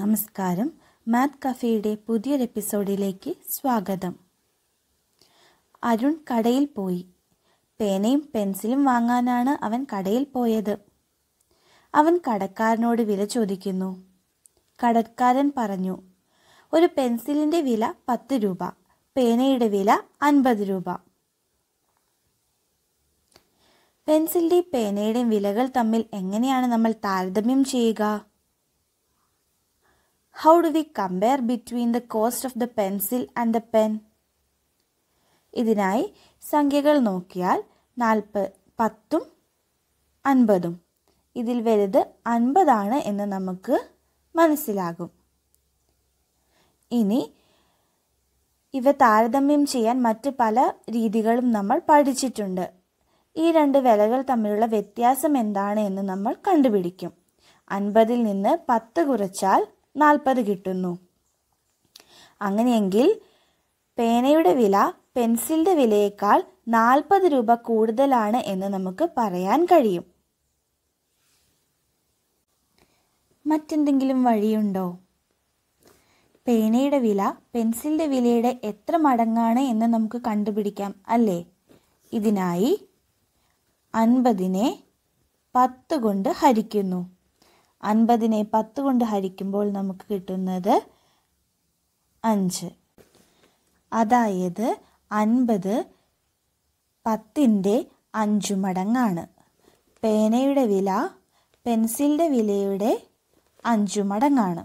നമസ്കാരം മാത് കഫേയുടെ പുതിയൊരു എപ്പിസോഡിലേക്ക് സ്വാഗതം അരുൺ കടയിൽ പോയി പേനയും പെൻസിലും വാങ്ങാനാണ് അവൻ കടയിൽ പോയത് അവൻ കടക്കാരനോട് വില ചോദിക്കുന്നു കടക്കാരൻ പറഞ്ഞു ഒരു പെൻസിലിൻ്റെ വില പത്ത് രൂപ പേനയുടെ വില അൻപത് രൂപ പെൻസിലിൻ്റെയും പേനയുടെയും വിലകൾ തമ്മിൽ എങ്ങനെയാണ് നമ്മൾ താരതമ്യം ചെയ്യുക how do we compare between the cost of the pencil and the pen ഇതിനായി സംഖ്യകൾ നോക്കിയാൽ നാൽപ്പ പത്തും അൻപതും ഇതിൽ വലുത് അൻപതാണ് എന്ന് നമുക്ക് മനസ്സിലാകും ഇനി ഇവ താരതമ്യം ചെയ്യാൻ മറ്റ് പല രീതികളും നമ്മൾ പഠിച്ചിട്ടുണ്ട് ഈ രണ്ട് വിലകൾ തമ്മിലുള്ള വ്യത്യാസം എന്താണ് എന്ന് നമ്മൾ കണ്ടുപിടിക്കും അൻപതിൽ നിന്ന് പത്ത് കുറച്ചാൽ നാൽപ്പത് കിട്ടുന്നു അങ്ങനെയെങ്കിൽ പേനയുടെ വില പെൻസിലിൻ്റെ വിലയേക്കാൾ നാൽപ്പത് രൂപ കൂടുതലാണ് എന്ന് നമുക്ക് പറയാൻ കഴിയും മറ്റെന്തെങ്കിലും വഴിയുണ്ടോ പേനയുടെ വില പെൻസിലിൻ്റെ വിലയുടെ എത്ര മടങ്ങാണ് എന്ന് നമുക്ക് കണ്ടുപിടിക്കാം അല്ലേ ഇതിനായി അൻപതിനെ പത്ത് കൊണ്ട് ഹരിക്കുന്നു അൻപതിനെ പത്ത് കൊണ്ട് ഹരിക്കുമ്പോൾ നമുക്ക് കിട്ടുന്നത് അഞ്ച് അതായത് അൻപത് പത്തിൻ്റെ അഞ്ചു മടങ്ങാണ് പേനയുടെ വില പെൻസിലിൻ്റെ വിലയുടെ അഞ്ചു മടങ്ങാണ്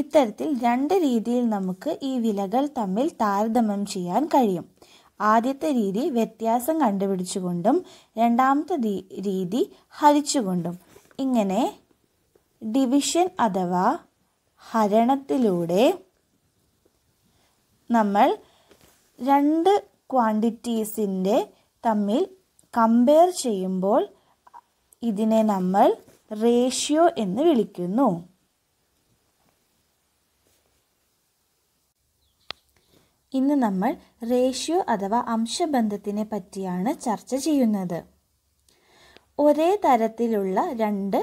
ഇത്തരത്തിൽ രണ്ട് രീതിയിൽ നമുക്ക് ഈ വിലകൾ തമ്മിൽ താരതമ്യം ചെയ്യാൻ കഴിയും ആദ്യത്തെ രീതി വ്യത്യാസം കണ്ടുപിടിച്ചുകൊണ്ടും രണ്ടാമത്തെ രീതി ഹരിച്ചുകൊണ്ടും ഇങ്ങനെ ഡിവിഷൻ അഥവാ ഹരണത്തിലൂടെ നമ്മൾ രണ്ട് ക്വാണ്ടിറ്റീസിൻ്റെ തമ്മിൽ കമ്പയർ ചെയ്യുമ്പോൾ ഇതിനെ നമ്മൾ റേഷ്യോ എന്ന് വിളിക്കുന്നു ഇന്ന് നമ്മൾ റേഷ്യോ അഥവാ അംശബന്ധത്തിനെ പറ്റിയാണ് ചർച്ച ചെയ്യുന്നത് ഒരേ തരത്തിലുള്ള രണ്ട്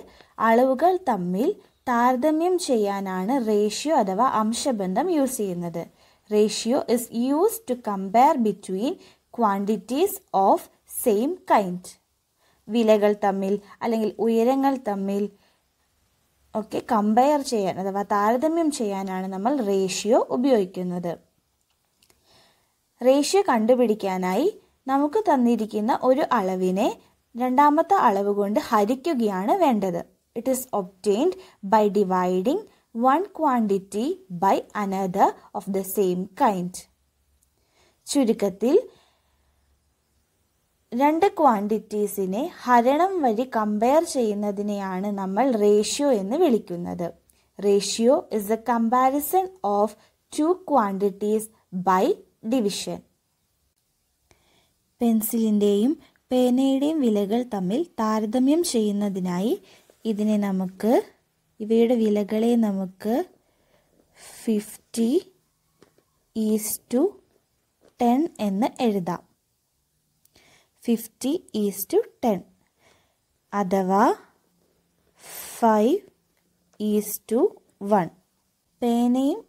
അളവുകൾ തമ്മിൽ താരതമ്യം ചെയ്യാനാണ് റേഷ്യോ അഥവാ അംശബന്ധം യൂസ് ചെയ്യുന്നത് ratio is use to compare between quantities of same kind വിലകൾ തമ്മിൽ അല്ലെങ്കിൽ ഉയരങ്ങൾ തമ്മിൽ ഒക്കെ കമ്പയർ ചെയ്യാൻ അഥവാ താരതമ്യം ചെയ്യാനാണ് നമ്മൾ റേഷ്യോ ഉപയോഗിക്കുന്നത് റേഷ്യോ കണ്ടുപിടിക്കാനായി നമുക്ക് തന്നിരിക്കുന്ന ഒരു അളവിനെ രണ്ടാമത്തെ അളവ് കൊണ്ട് ഹരിക്കുകയാണ് വേണ്ടത് it is obtained by dividing one quantity by another of the same kind ചുരുക്കത്തിൽ രണ്ട് ക്വാണ്ടിറ്റീസിനെ ഹരണം വഴി കമ്പയർ ചെയ്യുന്നതിനെയാണ് നമ്മൾ റേഷ്യോ എന്ന് വിളിക്കുന്നത് ratio is a comparison of two quantities by division പെൻസിലിൻ്റെയും പേനയുടെയും വിലകൾ തമ്മിൽ താരതമ്യം ചെയ്യുന്നതിനായി ഇതിനെ നമുക്ക് ഇവയുടെ വിലകളെ നമുക്ക് ഫിഫ്റ്റി ഈസ് ടു ടെൻ എന്ന് എഴുതാം ഫിഫ്റ്റി ഈസ് ടു ടെൻ അഥവാ ഫൈവ് ഈസ് ടു വൺ പേനയും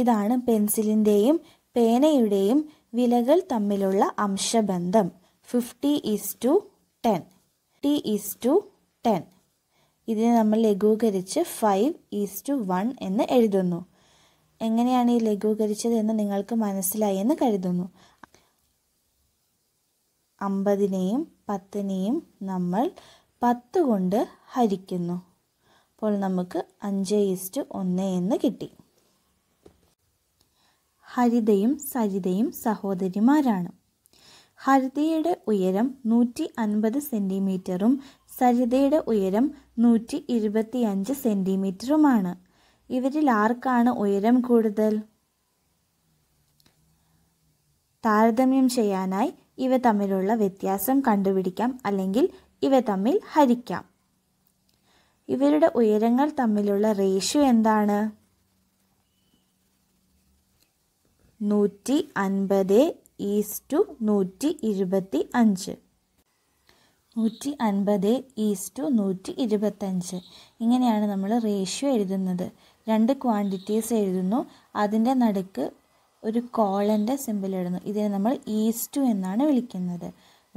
ഇതാണ് പെൻസിലിൻ്റെയും പേനയുടെയും വിലകൾ തമ്മിലുള്ള അംശബന്ധം ഫിഫ്റ്റി ഈസ് ടു ടെൻ ടി ഈസ് ടു ടെൻ ഇതിനെ നമ്മൾ ലഘൂകരിച്ച് ഫൈവ് ഈസ് ടു വൺ എന്ന് എഴുതുന്നു എങ്ങനെയാണ് ഈ ലഘൂകരിച്ചത് എന്ന് നിങ്ങൾക്ക് മനസ്സിലായി എന്ന് കരുതുന്നു അമ്പതിനെയും പത്തിനെയും നമ്മൾ പത്ത് കൊണ്ട് ഹരിക്കുന്നു അപ്പോൾ നമുക്ക് അഞ്ച് ഈസ്റ്റ് ഒന്ന് എന്ന് കിട്ടി ഹരിതയും സരിതയും സഹോദരിമാരാണ് ഹരിതയുടെ ഉയരം നൂറ്റി അൻപത് സെൻറ്റിമീറ്ററും സരിതയുടെ ഉയരം നൂറ്റി അഞ്ച് സെൻറ്റിമീറ്ററുമാണ് ഇവരിൽ ആർക്കാണ് ഉയരം കൂടുതൽ താരതമ്യം ചെയ്യാനായി ഇവ തമ്മിലുള്ള വ്യത്യാസം കണ്ടുപിടിക്കാം അല്ലെങ്കിൽ ഇവ തമ്മിൽ ഹരിക്കാം ഇവരുടെ ഉയരങ്ങൾ തമ്മിലുള്ള റേഷ്യോ എന്താണ് നൂറ്റി അൻപത് ഈസ് ടു നൂറ്റി ഇരുപത്തി അഞ്ച് നൂറ്റി അൻപത് ഈസ് ടു നൂറ്റി ഇരുപത്തഞ്ച് ഇങ്ങനെയാണ് നമ്മൾ റേഷ്യോ എഴുതുന്നത് രണ്ട് ക്വാണ്ടിറ്റീസ് എഴുതുന്നു അതിൻ്റെ നടുക്ക് ഒരു കോളൻ്റെ സിമ്പിൾ എഴുതുന്നു ഇതിനെ നമ്മൾ ഈസ് ടു എന്നാണ് വിളിക്കുന്നത്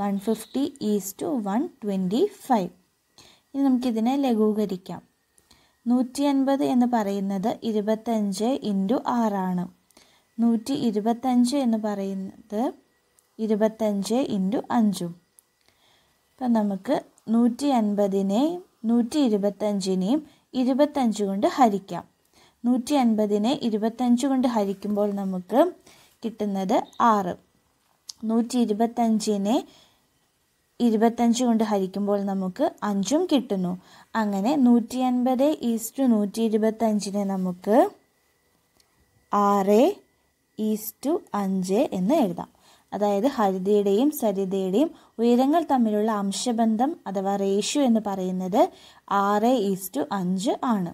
one fifty is to one twenty five ഇനി നമുക്കിതിനെ ലഘൂകരിക്കാം നൂറ്റി അൻപത് എന്ന് പറയുന്നത് ഇരുപത്തഞ്ച് ഇൻറ്റു ആറാണ് നൂറ്റി ഇരുപത്തഞ്ച് എന്ന് പറയുന്നത് ഇരുപത്തഞ്ച് ഇൻറ്റു അഞ്ചും അപ്പം നമുക്ക് നൂറ്റി അൻപതിനെയും നൂറ്റി ഇരുപത്തഞ്ചിനെയും ഇരുപത്തഞ്ച് കൊണ്ട് ഹരിക്കാം നൂറ്റി അൻപതിനെ ഇരുപത്തഞ്ച് കൊണ്ട് ഹരിക്കുമ്പോൾ നമുക്ക് കിട്ടുന്നത് ആറ് നൂറ്റി ഇരുപത്തഞ്ചിനെ ഇരുപത്തഞ്ച് കൊണ്ട് ഹരിക്കുമ്പോൾ നമുക്ക് അഞ്ചും കിട്ടുന്നു അങ്ങനെ നൂറ്റി അൻപത് ഈസ്റ്റു നൂറ്റി ഇരുപത്തഞ്ചിനെ നമുക്ക് ആറ് ഈസ് ടു അഞ്ച് എന്ന് എഴുതാം അതായത് ഹരിതയുടെയും സരിതയുടെയും ഉയരങ്ങൾ തമ്മിലുള്ള അംശബന്ധം അഥവാ റേഷ്യോ എന്ന് പറയുന്നത് ആറ് ഈസ് ടു അഞ്ച് ആണ്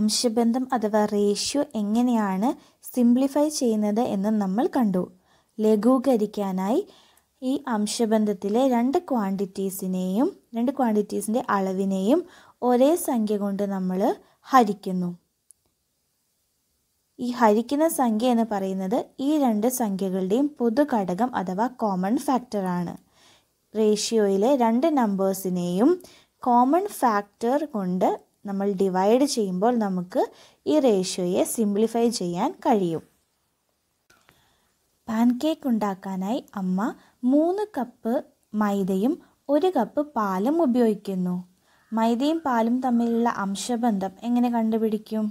അംശബന്ധം അഥവാ റേഷ്യോ എങ്ങനെയാണ് സിംപ്ലിഫൈ ചെയ്യുന്നത് എന്ന് നമ്മൾ കണ്ടു ലഘൂകരിക്കാനായി ഈ അംശബന്ധത്തിലെ രണ്ട് ക്വാണ്ടിറ്റീസിനെയും രണ്ട് ക്വാണ്ടിറ്റീസിൻ്റെ അളവിനെയും ഒരേ സംഖ്യ കൊണ്ട് നമ്മൾ ഹരിക്കുന്നു ഈ ഹരിക്കുന്ന സംഖ്യ എന്ന് പറയുന്നത് ഈ രണ്ട് സംഖ്യകളുടെയും പൊതു ഘടകം അഥവാ കോമൺ ഫാക്ടറാണ് റേഷ്യോയിലെ രണ്ട് നമ്പേഴ്സിനെയും കോമൺ ഫാക്ടർ കൊണ്ട് നമ്മൾ ഡിവൈഡ് ചെയ്യുമ്പോൾ നമുക്ക് ഈ റേഷ്യോയെ സിംപ്ലിഫൈ ചെയ്യാൻ കഴിയും പാൻ കേക്ക് ഉണ്ടാക്കാനായി അമ്മ മൂന്ന് കപ്പ് മൈദയും ഒരു കപ്പ് പാലും ഉപയോഗിക്കുന്നു മൈദയും പാലും തമ്മിലുള്ള അംശബന്ധം എങ്ങനെ കണ്ടുപിടിക്കും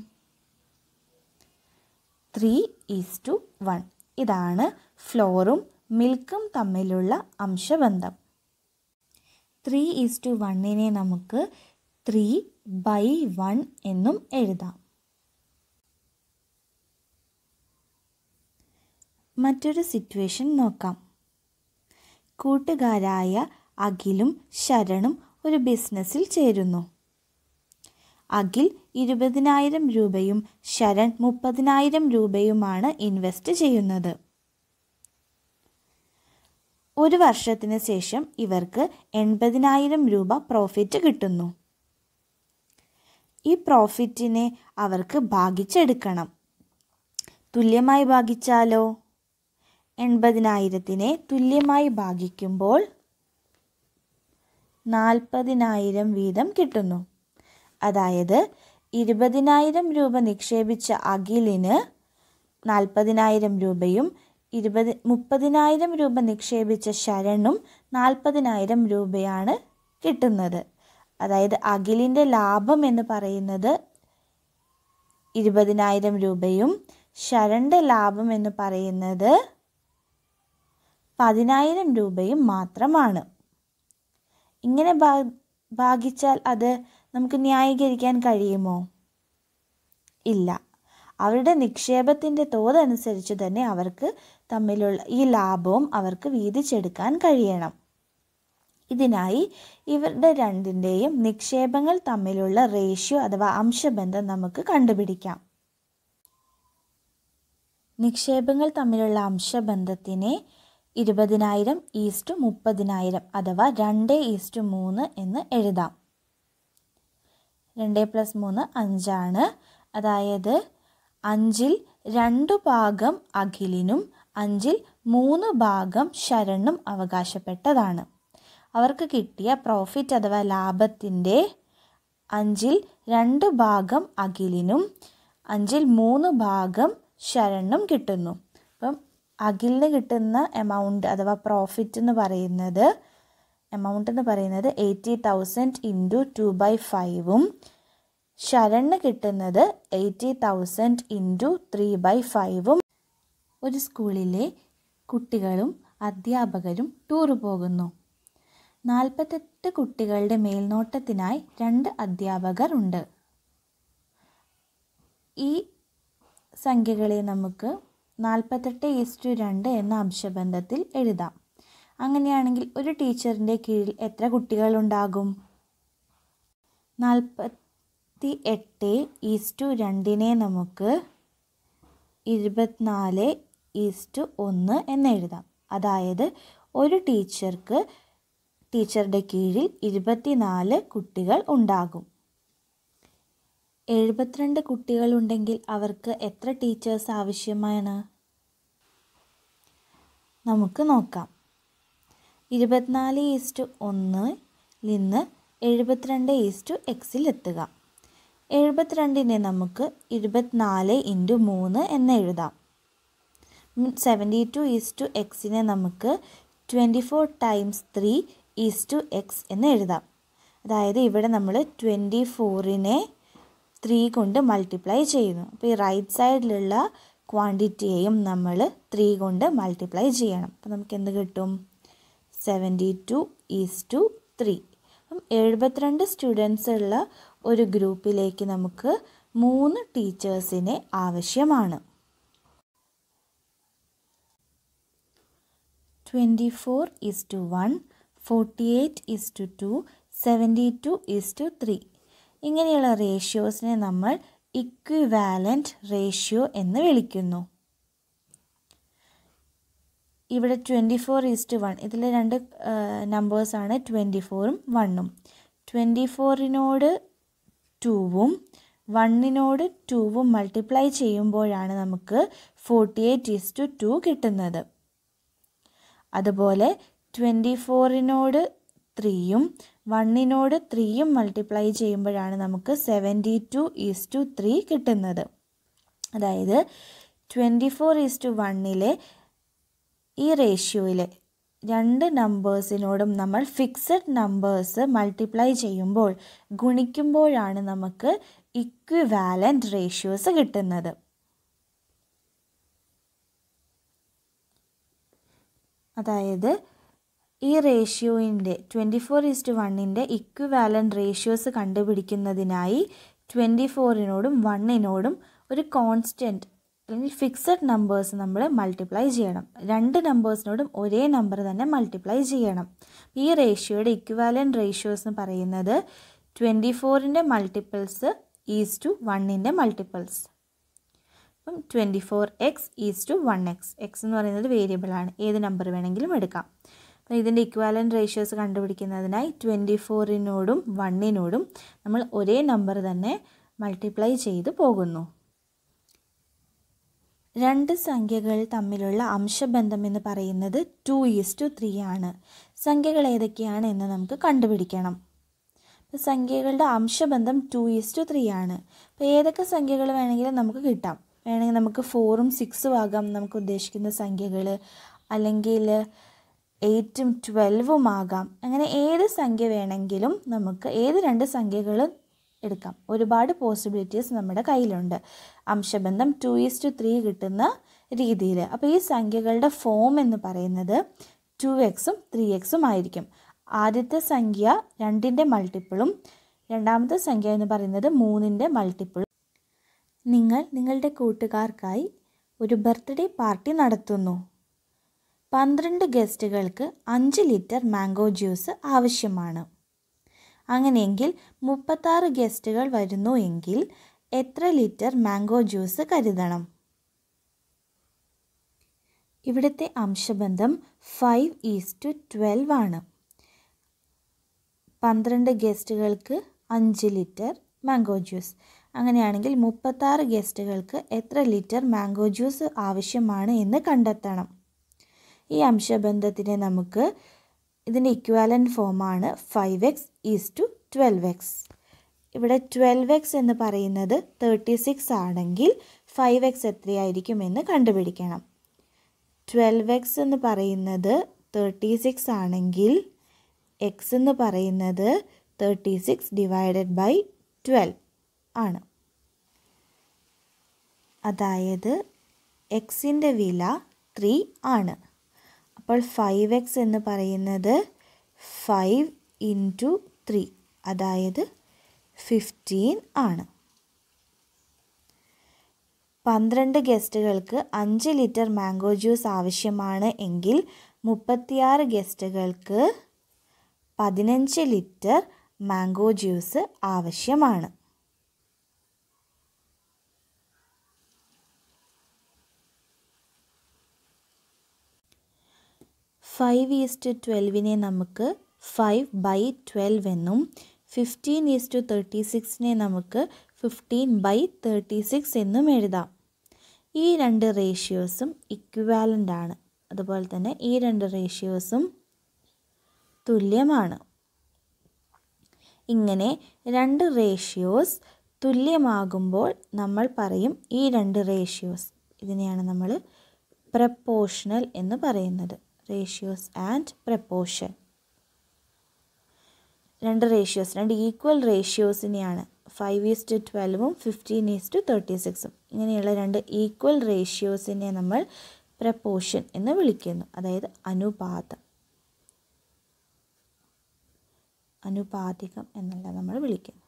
ത്രീ ഈസ് ടു വൺ ഇതാണ് ഫ്ലോറും മിൽക്കും തമ്മിലുള്ള അംശബന്ധം ത്രീ ഈസ് ടു വണ്ണിനെ നമുക്ക് ത്രീ ബൈ വൺ എന്നും എഴുതാം മറ്റൊരു സിറ്റുവേഷൻ നോക്കാം കൂട്ടുകാരായ അഖിലും ശരണും ഒരു ബിസിനസ്സിൽ ചേരുന്നു അഖിൽ ഇരുപതിനായിരം രൂപയും ശരൺ മുപ്പതിനായിരം രൂപയുമാണ് ഇൻവെസ്റ്റ് ചെയ്യുന്നത് ഒരു വർഷത്തിന് ശേഷം ഇവർക്ക് എൺപതിനായിരം രൂപ പ്രോഫിറ്റ് കിട്ടുന്നു ഈ പ്രോഫിറ്റിനെ അവർക്ക് ഭാഗിച്ചെടുക്കണം തുല്യമായി ഭാഗിച്ചാലോ എൺപതിനായിരത്തിനെ തുല്യമായി ഭാഗിക്കുമ്പോൾ നാൽപ്പതിനായിരം വീതം കിട്ടുന്നു അതായത് ഇരുപതിനായിരം രൂപ നിക്ഷേപിച്ച അഖിലിന് നാൽപ്പതിനായിരം രൂപയും ഇരുപത് മുപ്പതിനായിരം രൂപ നിക്ഷേപിച്ച ശരണും നാൽപ്പതിനായിരം രൂപയാണ് കിട്ടുന്നത് അതായത് അഖിലിൻ്റെ ലാഭം എന്ന് പറയുന്നത് ഇരുപതിനായിരം രൂപയും ശരണിൻ്റെ ലാഭം എന്ന് പറയുന്നത് പതിനായിരം രൂപയും മാത്രമാണ് ഇങ്ങനെ ഭാഗിച്ചാൽ അത് നമുക്ക് ന്യായീകരിക്കാൻ കഴിയുമോ ഇല്ല അവരുടെ നിക്ഷേപത്തിൻ്റെ തോതനുസരിച്ച് തന്നെ അവർക്ക് തമ്മിലുള്ള ഈ ലാഭവും അവർക്ക് വീതിച്ചെടുക്കാൻ കഴിയണം ഇതിനായി ഇവരുടെ രണ്ടിൻ്റെയും നിക്ഷേപങ്ങൾ തമ്മിലുള്ള റേഷ്യോ അഥവാ അംശബന്ധം നമുക്ക് കണ്ടുപിടിക്കാം നിക്ഷേപങ്ങൾ തമ്മിലുള്ള അംശബന്ധത്തിനെ ഇരുപതിനായിരം ഈസ്റ്റ് മുപ്പതിനായിരം അഥവാ രണ്ട് ഈസ്റ്റ് മൂന്ന് എന്ന് എഴുതാം രണ്ട് പ്ലസ് മൂന്ന് അഞ്ചാണ് അതായത് അഞ്ചിൽ രണ്ടു ഭാഗം അഖിലിനും അഞ്ചിൽ മൂന്ന് ഭാഗം ശരണും അവകാശപ്പെട്ടതാണ് അവർക്ക് കിട്ടിയ പ്രോഫിറ്റ് അഥവാ ലാഭത്തിൻ്റെ അഞ്ചിൽ രണ്ട് ഭാഗം അഖിലിനും അഞ്ചിൽ മൂന്ന് ഭാഗം ശരണും കിട്ടുന്നു അപ്പം അഖിലിന് കിട്ടുന്ന എമൗണ്ട് അഥവാ പ്രോഫിറ്റ് എന്ന് പറയുന്നത് എമൗണ്ട് എന്ന് പറയുന്നത് eighty thousand into two by ഫൈവും ശരണ് കിട്ടുന്നത് eighty thousand into three by ഫൈവും ഒരു സ്കൂളിലെ കുട്ടികളും അധ്യാപകരും ടൂറ് പോകുന്നു നാൽപ്പത്തെട്ട് കുട്ടികളുടെ മേൽനോട്ടത്തിനായി രണ്ട് അധ്യാപകർ ഉണ്ട് ഈ സംഖ്യകളെ നമുക്ക് നാൽപ്പത്തെട്ട് ഈസ്റ്റു രണ്ട് എന്ന അംശബന്ധത്തിൽ എഴുതാം അങ്ങനെയാണെങ്കിൽ ഒരു ടീച്ചറിൻ്റെ കീഴിൽ എത്ര കുട്ടികളുണ്ടാകും നാൽപ്പത്തി എട്ട് ഈസ്റ്റു രണ്ടിനെ നമുക്ക് ഇരുപത്തിനാല് ഈസ്റ്റു ഒന്ന് എന്നെഴുതാം അതായത് ഒരു ടീച്ചർക്ക് ടീച്ചറുടെ കീഴിൽ ഇരുപത്തിനാല് കുട്ടികൾ ഉണ്ടാകും എഴുപത്തിരണ്ട് കുട്ടികളുണ്ടെങ്കിൽ അവർക്ക് എത്ര ടീച്ചേഴ്സ് ആവശ്യമാണ് നമുക്ക് നോക്കാം ഇരുപത്തിനാല് ഈസ്റ്റു ഒന്ന് നിന്ന് എഴുപത്തിരണ്ട് ഈസ്റ്റു എക്സിലെത്തുക എഴുപത്തിരണ്ടിനെ നമുക്ക് ഇരുപത്തിനാല് ഇൻറ്റു മൂന്ന് എന്ന് എഴുതാം സെവൻറ്റി ടു ഈസ്റ്റു എക്സിനെ നമുക്ക് twenty four times three is to x എന്ന് എഴുതാം അതായത് ഇവിടെ നമ്മൾ ട്വൻറ്റി ഫോറിനെ ത്രീ കൊണ്ട് മൾട്ടിപ്ലൈ ചെയ്യുന്നു അപ്പോൾ ഈ റൈറ്റ് സൈഡിലുള്ള ക്വാണ്ടിറ്റിയെയും നമ്മൾ ത്രീ കൊണ്ട് മൾട്ടിപ്ലൈ ചെയ്യണം അപ്പോൾ നമുക്ക് എന്ത് കിട്ടും seventy two is to three അപ്പം എഴുപത്തിരണ്ട് സ്റ്റുഡൻസ് ഉള്ള ഒരു ഗ്രൂപ്പിലേക്ക് നമുക്ക് മൂന്ന് ടീച്ചേഴ്സിനെ ആവശ്യമാണ് twenty four is to one forty eight is to two seventy two is to three ഇങ്ങനെയുള്ള റേഷ്യോസിനെ നമ്മൾ ഇക്വിവാലൻറ്റ് റേഷ്യോ എന്ന് വിളിക്കുന്നു ഇവിടെ ട്വൻറ്റി ഫോർ ഈസ്റ്റ് വൺ ഇതിലെ രണ്ട് നമ്പേഴ്സാണ് ട്വൻറ്റി ഫോറും വണ്ണും ട്വൻറ്റി ഫോറിനോട് ടൂവും വണ്ണിനോട് ടൂവും മൾട്ടിപ്ലൈ ചെയ്യുമ്പോഴാണ് നമുക്ക് ഫോർട്ടി എയ്റ്റ് ഈസ്റ്റു ടു കിട്ടുന്നത് അതുപോലെ ട്വൻറ്റി ഫോറിനോട് ത്രീയും വണ്ണിനോട് ത്രീയും മൾട്ടിപ്ലൈ ചെയ്യുമ്പോഴാണ് നമുക്ക് സെവൻറ്റി ടു ഈസ്റ്റു ത്രീ കിട്ടുന്നത് അതായത് ട്വൻറ്റി ഫോർ ഈസ്റ്റു വണ്ണിലെ ഈ റേഷ്യോയിൽ രണ്ട് നമ്പേഴ്സിനോടും നമ്മൾ ഫിക്സഡ് നമ്പേഴ്സ് മൾട്ടിപ്ലൈ ചെയ്യുമ്പോൾ ഗുണിക്കുമ്പോഴാണ് നമുക്ക് ഇക്വിവാലൻ്റ് റേഷ്യോസ് കിട്ടുന്നത് അതായത് ഈ റേഷ്യോയിൻ്റെ ട്വൻറ്റി ഫോർ ഈസ്റ്റ് വണ്ണിൻ്റെ ഇക്വിവാലൻ്റ് റേഷ്യോസ് കണ്ടുപിടിക്കുന്നതിനായി ട്വൻറ്റി ഫോറിനോടും വണ്ണിനോടും ഒരു കോൺസ്റ്റൻറ്റ് അല്ലെങ്കിൽ ഫിക്സഡ് നമ്പേഴ്സ് നമ്മൾ മൾട്ടിപ്ലൈ ചെയ്യണം രണ്ട് നമ്പേഴ്സിനോടും ഒരേ നമ്പർ തന്നെ മൾട്ടിപ്ലൈ ചെയ്യണം ഈ റേഷ്യോയുടെ ഇക്വാലൻറ്റ് റേഷ്യോസ് എന്ന് പറയുന്നത് ട്വൻറ്റി ഫോറിൻ്റെ മൾട്ടിപ്പിൾസ് ഈസ് ടു വണ്ണിൻ്റെ മൾട്ടിപ്പിൾസ് അപ്പം twenty four x is to one x x എന്ന് പറയുന്നത് വേരിയബിളാണ് ഏത് നമ്പർ വേണമെങ്കിലും എടുക്കാം അപ്പോൾ ഇതിൻ്റെ ഇക്വാലൻറ്റ് റേഷ്യോസ് കണ്ടുപിടിക്കുന്നതിനായി ട്വൻറ്റി ഫോറിനോടും വണ്ണിനോടും നമ്മൾ ഒരേ നമ്പർ തന്നെ മൾട്ടിപ്ലൈ ചെയ്ത് പോകുന്നു രണ്ട് സംഖ്യകൾ തമ്മിലുള്ള അംശബന്ധം എന്ന് പറയുന്നത് ടു ഈസ് ടു ത്രീ ആണ് സംഖ്യകൾ ഏതൊക്കെയാണ് എന്ന് നമുക്ക് കണ്ടുപിടിക്കണം സംഖ്യകളുടെ അംശബന്ധം ടു ഈസ് ടു ത്രീ ആണ് അപ്പോൾ ഏതൊക്കെ സംഖ്യകൾ വേണമെങ്കിലും നമുക്ക് കിട്ടാം വേണമെങ്കിൽ നമുക്ക് ഫോറും സിക്സും ആകാം നമുക്ക് ഉദ്ദേശിക്കുന്ന സംഖ്യകൾ അല്ലെങ്കിൽ എയ്റ്റും ട്വൽവും ആകാം അങ്ങനെ ഏത് സംഖ്യ വേണമെങ്കിലും നമുക്ക് ഏത് രണ്ട് സംഖ്യകളും എടുക്കാം ഒരുപാട് പോസിബിലിറ്റീസ് നമ്മുടെ കയ്യിലുണ്ട് അംശബന്ധം ടു ഈസ് ടു ത്രീ കിട്ടുന്ന രീതിയിൽ അപ്പോൾ ഈ സംഖ്യകളുടെ ഫോം എന്ന് പറയുന്നത് ടു എക്സും ത്രീ എക്സും ആയിരിക്കും ആദ്യത്തെ സംഖ്യ രണ്ടിൻ്റെ മൾട്ടിപ്പിളും രണ്ടാമത്തെ സംഖ്യ എന്ന് പറയുന്നത് മൂന്നിൻ്റെ മൾട്ടിപ്പിളും നിങ്ങൾ നിങ്ങളുടെ കൂട്ടുകാർക്കായി ഒരു ബർത്ത്ഡേ പാർട്ടി നടത്തുന്നു പന്ത്രണ്ട് ഗസ്റ്റുകൾക്ക് അഞ്ച് ലിറ്റർ മാംഗോ ജ്യൂസ് ആവശ്യമാണ് അങ്ങനെയെങ്കിൽ മുപ്പത്താറ് ഗസ്റ്റുകൾ വരുന്നു എങ്കിൽ എത്ര ലിറ്റർ മാംഗോ ജ്യൂസ് കരുതണം ഇവിടുത്തെ അംശബന്ധം ഫൈവ് ഈസ് ടു ട്വൽവ് ആണ് പന്ത്രണ്ട് ഗസ്റ്റുകൾക്ക് അഞ്ച് ലിറ്റർ മാംഗോ ജ്യൂസ് അങ്ങനെയാണെങ്കിൽ മുപ്പത്താറ് ഗസ്റ്റുകൾക്ക് എത്ര ലിറ്റർ മാംഗോ ജ്യൂസ് ആവശ്യമാണ് എന്ന് കണ്ടെത്തണം ഈ അംശബന്ധത്തിനെ നമുക്ക് ഇതിൻ്റെ ഇക്വാലൻ്റ് ഫോമാണ് five x is to twelve x ഇവിടെ ട്വൽവ് എക്സ് എന്ന് പറയുന്നത് തേർട്ടി സിക്സ് ആണെങ്കിൽ ഫൈവ് എക്സ് എത്രയായിരിക്കുമെന്ന് കണ്ടുപിടിക്കണം ട്വൽവ് എക്സ് എന്ന് പറയുന്നത് തേർട്ടി സിക്സ് ആണെങ്കിൽ എക്സ് എന്ന് പറയുന്നത് thirty six divided by twelve ആണ് അതായത് എക്സിൻ്റെ വില ത്രീ ആണ് അപ്പോൾ ഫൈവ് എക്സ് എന്ന് പറയുന്നത് ഫൈവ് ഇൻറ്റു ത്രീ അതായത് ഫിഫ്റ്റീൻ ആണ് പന്ത്രണ്ട് ഗസ്റ്റുകൾക്ക് അഞ്ച് ലിറ്റർ മാംഗോ ജ്യൂസ് ആവശ്യമാണ് എങ്കിൽ മുപ്പത്തിയാറ് ഗസ്റ്റുകൾക്ക് പതിനഞ്ച് ലിറ്റർ മാംഗോ ജ്യൂസ് ആവശ്യമാണ് ഫൈവ് ഈസ്റ്റ് ട്വൽവിനെ നമുക്ക് ഫൈവ് ബൈ ട്വൽവ് എന്നും ഫിഫ്റ്റീൻ ഈസ്റ്റു തേർട്ടി സിക്സിനെ നമുക്ക് ഫിഫ്റ്റീൻ ബൈ തേർട്ടി സിക്സ് എന്നും എഴുതാം ഈ രണ്ട് റേഷ്യോസും ഇക്വാലൻ്റ് ആണ് അതുപോലെ തന്നെ ഈ രണ്ട് റേഷ്യോസും തുല്യമാണ് ഇങ്ങനെ രണ്ട് റേഷ്യോസ് തുല്യമാകുമ്പോൾ നമ്മൾ പറയും ഈ രണ്ട് റേഷ്യോസ് ഇതിനെയാണ് നമ്മൾ പ്രപ്പോഷണൽ എന്ന് പറയുന്നത് റേഷ്യോസ് ആൻഡ് പ്രപ്പോഷൻ രണ്ട് റേഷ്യോസ് രണ്ട് ഈക്വൽ റേഷ്യോസിനെയാണ് ഫൈവ് ഈസ് ടു ട്വൽവും ഫിഫ്റ്റീൻ ഈസ് ടു തേർട്ടി സിക്സും ഇങ്ങനെയുള്ള രണ്ട് ഈക്വൽ റേഷ്യോസിനെ നമ്മൾ പ്രപ്പോഷൻ എന്ന് വിളിക്കുന്നു അതായത് അനുപാതം അനുപാതികം എന്നല്ല നമ്മൾ വിളിക്കുന്നത്